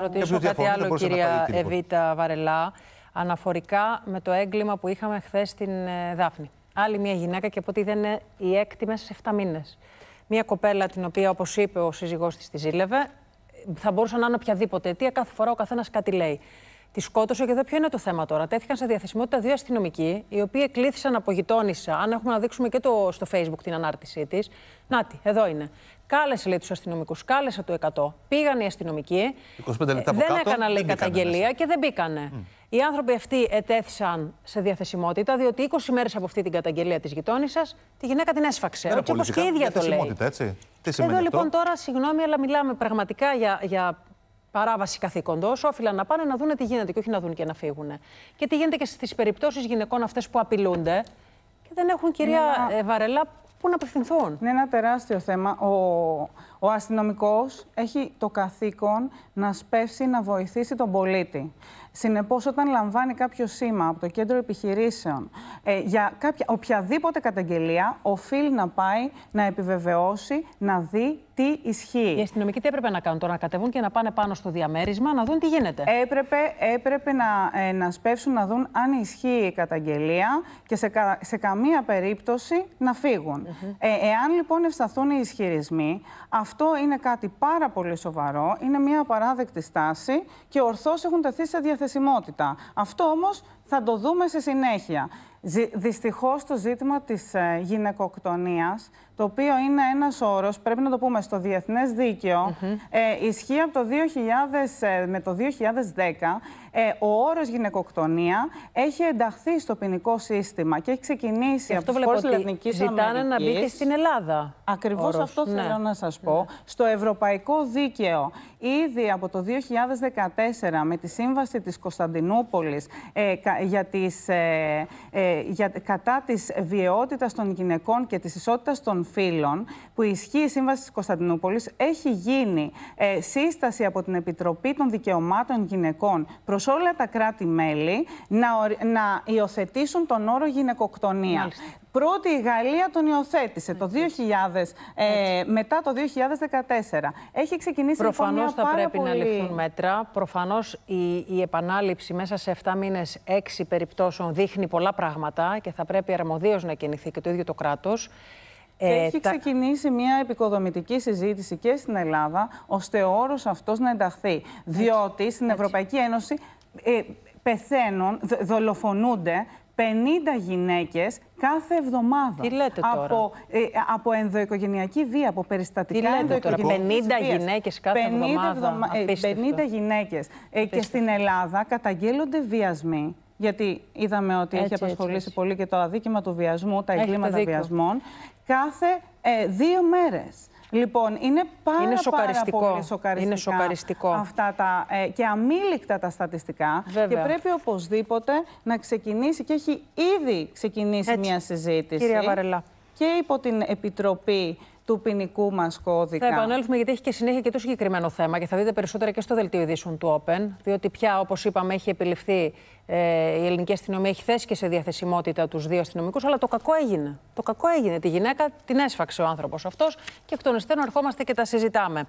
ρωτήσω κάτι άλλο, κυρία Εβίτα Βαρελά, αναφορικά με το έγκλημα που είχαμε χθες στην ε, Δάφνη. Άλλη μια γυναίκα και από ό,τι δεν είναι η έκτη μέσα σε 7 μήνες. Μια κοπέλα την οποία, όπως είπε ο σύζυγός της, τη ζήλευε. Θα μπορούσε να είναι οποιαδήποτε αιτία, κάθε φορά ο καθένας κάτι λέει. Τη σκότωσε και εδώ ποιο είναι το θέμα τώρα. Τέθηκαν σε διαθεσιμότητα δύο αστυνομικοί, οι οποίοι εκλήθησαν από γειτόνισσα. Αν έχουμε να δείξουμε και το, στο Facebook την ανάρτησή της. Νάτι, εδώ είναι. Κάλεσε, λέει, τους αστυνομικούς. Κάλεσε το 100. Πήγαν οι αστυνομικοί. 25 λεπτά ε, δεν από έκανα, λέει, καταγγελία και δεν μπήκανε. Mm. Οι άνθρωποι αυτοί ετέθησαν σε διαθεσιμότητα, διότι 20 μέρες από αυτή την καταγγελία της γειτόνισσας τη γυναίκα την έσφαξε. όπω ναι, και η ίδια το λέει. Τι Εδώ λοιπόν αυτό? λοιπόν τώρα, συγγνώμη, αλλά μιλάμε πραγματικά για, για παράβαση καθήκοντο, όφυλαν να πάνε να δουν τι γίνεται και όχι να δουν και να φύγουν. Και τι γίνεται και στις περιπτώσεις γυναικών αυτές που απειλούνται και δεν έχουν, κυρία ναι, ε, Βαρελά, πού να απευθυνθούν. Είναι ένα τεράστιο θέμα. Ο, ο αστυνομικός έχει το καθήκον να σπεύσει, να βοηθήσει τον πολίτη. Συνεπώς, όταν λαμβάνει κάποιο σήμα από το κέντρο επιχειρήσεων ε, για κάποια, οποιαδήποτε καταγγελία, οφείλει να πάει να επιβεβαιώσει, να δει τι ισχύει. Οι αστυνομικοί τι έπρεπε να κάνουν τώρα, να κατεβούν και να πάνε πάνω στο διαμέρισμα, να δουν τι γίνεται. Έπρεπε, έπρεπε να, ε, να σπεύσουν, να δουν αν ισχύει η καταγγελία και σε, σε καμία περίπτωση να φύγουν. ε, εάν λοιπόν ευσταθούν οι ισχυρισμοί, αυτό είναι κάτι πάρα πολύ σοβαρό, είναι μια απαράδεκτη στάση και ορθώς έχουν τεθεί σε διαθέσει διαθεσιμότητα. Αυτό όμως θα το δούμε σε συνέχεια. Δυστυχώς, το ζήτημα της ε, γυναικοκτονίας, το οποίο είναι ένας όρος, πρέπει να το πούμε, στο διεθνές δίκαιο, ε, ισχύει από το 2000, ε, με το 2010. Ε, ο όρος γυναικοκτονία έχει ενταχθεί στο ποινικό σύστημα και έχει ξεκινήσει και αυτό από τις βλέπω ζητάνε να μπει στην Ελλάδα. Ακριβώς αυτό ναι. θέλω να σας πω. Ναι. Στο ευρωπαϊκό δίκαιο, ήδη από το 2014 με τη σύμβαση της Κωνσταντινούπολης για τις για, κατά της βιαιότητας των γυναικών και της ισότητας των φίλων, που ισχύει η Σύμβαση της Κωνσταντινούπολης έχει γίνει ε, σύσταση από την Επιτροπή των Δικαιωμάτων Γυναικών προς όλα τα κράτη-μέλη να, να υιοθετήσουν τον όρο γυναικοκτονία. Πρώτη η Γαλλία τον υιοθέτησε το 2000, ε, μετά το 2014. Έχει ξεκινήσει λοιπόν, Προφανώς θα πάρα πρέπει να ληφθούν μέτρα. Προφανώς η, η επανάληψη μέσα σε 7 μήνες 6 περιπτώσεων δείχνει πολλά πράγματα και θα πρέπει αρμοδίως να κινηθεί και το ίδιο το κράτος. Ε, έχει ξεκινήσει μια επικοδομητική συζήτηση και στην Ελλάδα, ώστε ο όρος αυτός να ενταχθεί. διότι στην Ευρωπαϊκή Ένωση ε, πεθαίνουν, δολοφονούνται 50 γυναίκες κάθε εβδομάδα. Τι λέτε τώρα. Από, ε, από ενδοοικογενειακή βία, από περιστατικά Τι λέτε τώρα, 50 γυναίκες κάθε εβδομάδα. 50 ε, γυναίκες. Ε, και στην Ελλάδα καταγγέλλονται βιασμοί γιατί είδαμε ότι έχει απασχολήσει πολύ και το αδίκημα του βιασμού, τα εγκλήματα βιασμών, κάθε ε, δύο μέρες. Λοιπόν, είναι πάρα, πολύ είναι σοκαριστικό. αυτά τα ε, και αμήλικτα τα στατιστικά Βέβαια. και πρέπει οπωσδήποτε να ξεκινήσει και έχει ήδη ξεκινήσει μια συζήτηση. Κυρία Βαρελά και υπό την Επιτροπή του ποινικού μας κώδικα. Θα επανέλθουμε γιατί έχει και συνέχεια και το συγκεκριμένο θέμα και θα δείτε περισσότερα και στο δελτίο ειδήσεων του Open. Διότι πια, όπως είπαμε, έχει επιληφθεί ε, η ελληνική αστυνομία, έχει θέσει και σε διαθεσιμότητα τους δύο αστυνομικούς. Αλλά το κακό έγινε. Το κακό έγινε. Τη γυναίκα την έσφαξε ο άνθρωπος αυτός και εκ των υστέρων ερχόμαστε και τα συζητάμε.